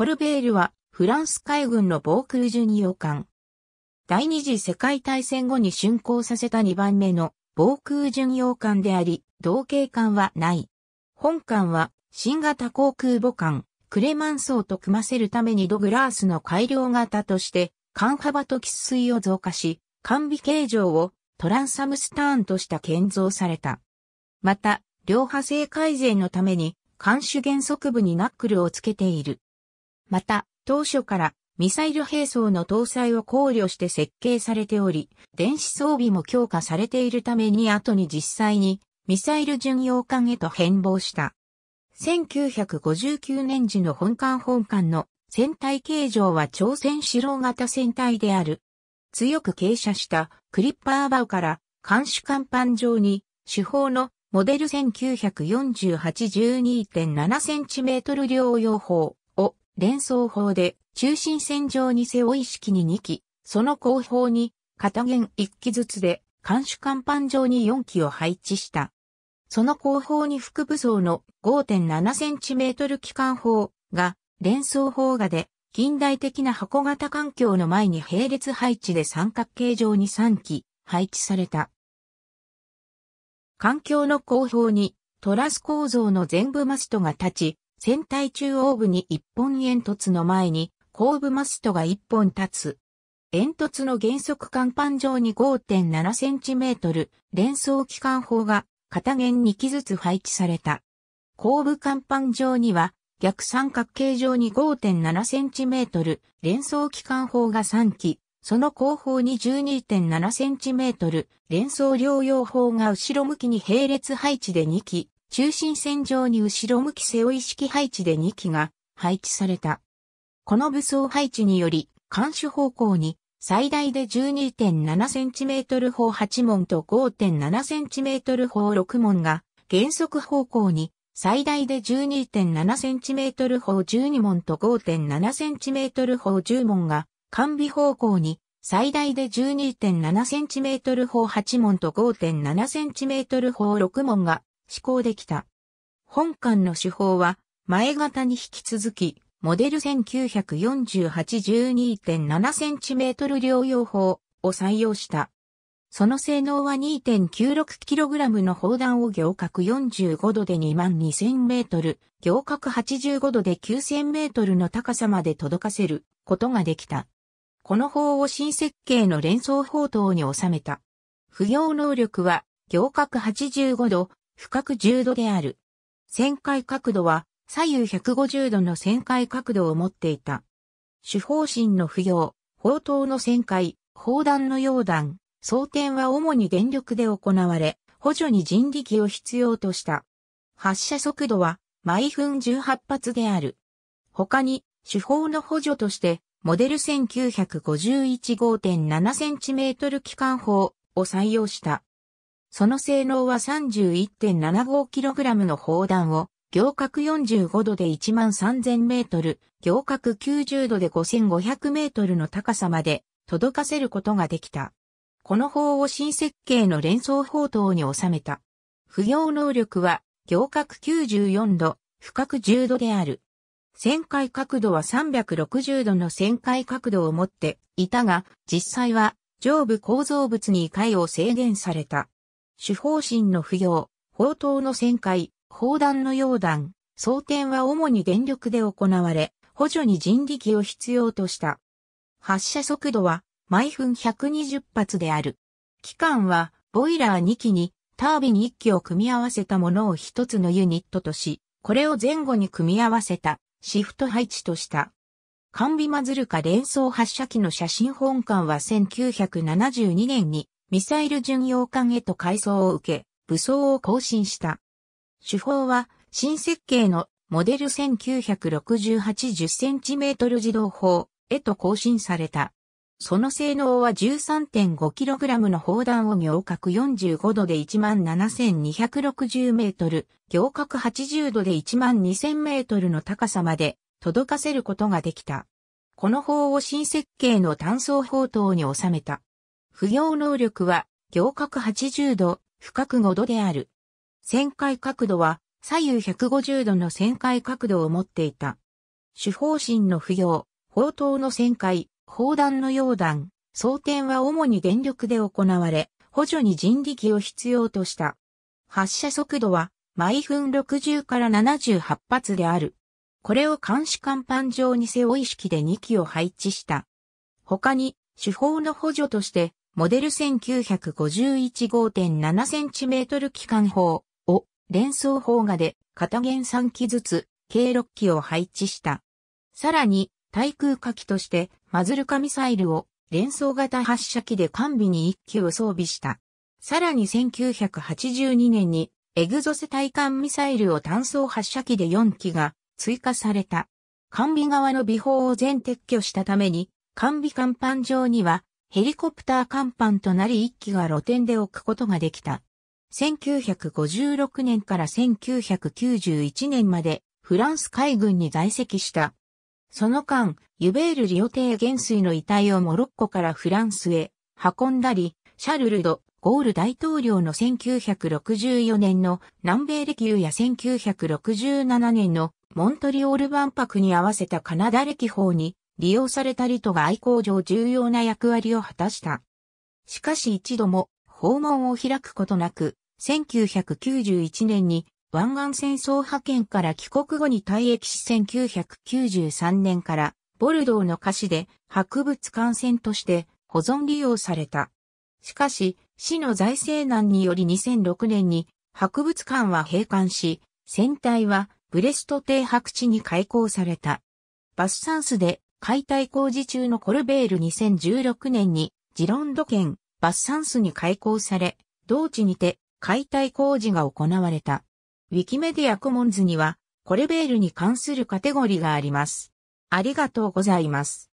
コルベールはフランス海軍の防空巡洋艦。第二次世界大戦後に竣工させた2番目の防空巡洋艦であり、同型艦はない。本艦は新型航空母艦、クレマンソーと組ませるためにドグラースの改良型として、艦幅と喫水を増加し、艦尾形状をトランサムスターンとした建造された。また、両派性改善のために、艦首原則部にナックルをつけている。また、当初からミサイル兵装の搭載を考慮して設計されており、電子装備も強化されているために後に実際にミサイル巡洋艦へと変貌した。1959年時の本艦本艦の船体形状は朝鮮四郎型船体である。強く傾斜したクリッパーバウから艦首甲板上に主砲のモデル 1948-12.7cm 両用砲連想法で中心線上に背負い式に2機、その後方に片弦1機ずつで監視甲板上に4機を配置した。その後方に副部装の 5.7cm 機関砲が連想砲画で近代的な箱型環境の前に並列配置で三角形状に3機配置された。環境の後方にトラス構造の全部マストが立ち、船体中央部に一本煙突の前に後部マストが一本立つ。煙突の原則甲板上に5.7センチメートル連装機関砲が片弦2機ずつ配置された。後部甲板上には逆三角形上に5.7センチメートル連装機関砲が3機、その後方に12.7センチメートル連装療養砲が後ろ向きに並列配置で2機、中心線上に後ろ向き背負い式配置で2機が配置された。この武装配置により、監視方向に最大で 12.7cm 砲8門と 5.7cm 砲6門が、原則方向に最大で 12.7cm 砲12門と 5.7cm 砲10門が、完備方向に最大で 12.7cm 砲8門と 5.7cm 砲6門が施行できた。本館の手法は、前型に引き続き、モデル 1948-12.7cm 療養法を採用した。その性能は 2.96kg の砲弾を行角45度で2万2000メートル、行角85度で9000メートルの高さまで届かせることができた。この砲を新設計の連想砲塔に収めた。不要能力は行角85度、深く10度である。旋回角度は左右150度の旋回角度を持っていた。主方針の不要、砲塔の旋回、砲弾の溶弾、装填は主に電力で行われ、補助に人力を必要とした。発射速度は毎分18発である。他に、手法の補助として、モデル1951 5.7センチメートル機関砲を採用した。その性能は 31.75kg の砲弾を、行角45度で13000メートル、行角90度で5500メートルの高さまで届かせることができた。この砲を新設計の連装砲塔に収めた。不要能力は行角94度、深角10度である。旋回角度は360度の旋回角度を持っていたが、実際は上部構造物に回を制限された。主方針の不要、砲塔の旋回、砲弾の溶弾、装填は主に電力で行われ、補助に人力を必要とした。発射速度は毎分120発である。機関はボイラー2機にタービン1機を組み合わせたものを一つのユニットとし、これを前後に組み合わせたシフト配置とした。カンビマズルカ連装発射機の写真本館は1972年にミサイル巡洋艦へと改装を受け、武装を更新した。手法は、新設計のモデル 1968-10cm 自動砲へと更新された。その性能は 13.5kg の砲弾を行角45度で 17,260m、行角80度で 12,000m の高さまで届かせることができた。この砲を新設計の単装砲塔に収めた。不要能力は、行角80度、深角5度である。旋回角度は、左右150度の旋回角度を持っていた。主方針の不要、砲塔の旋回、砲弾の溶弾、装填は主に電力で行われ、補助に人力を必要とした。発射速度は、毎分60から78発である。これを監視甲板上に背負い式で2機を配置した。他に、手法の補助として、モデル 1951.5.7cm 機関砲を連装砲画で片弦3機ずつ計6機を配置した。さらに対空火器としてマズルカミサイルを連装型発射機で完備に1機を装備した。さらに1982年にエグゾス対艦ミサイルを単装発射機で4機が追加された。完備側の備砲を全撤去したために、完備甲板上にはヘリコプター甲板となり1機が露天で置くことができた。1956年から1991年までフランス海軍に在籍した。その間、ユベール・リオテー元帥の遺体をモロッコからフランスへ運んだり、シャルルド・ゴール大統領の1964年の南米歴遊や1967年のモントリオール万博に合わせたカナダ歴法に利用されたりとが愛好上重要な役割を果たした。しかし一度も訪問を開くことなく、1991年に湾岸戦争派遣から帰国後に退役し1993年からボルドーの歌詞で博物館船として保存利用された。しかし、市の財政難により2006年に博物館は閉館し、船体はブレスト邸白地に開港された。バスサンスで解体工事中のコルベール2016年にジロンド県バッサンスに開港され、同地にて解体工事が行われた。ウィキメディアコモンズにはコルベールに関するカテゴリーがあります。ありがとうございます。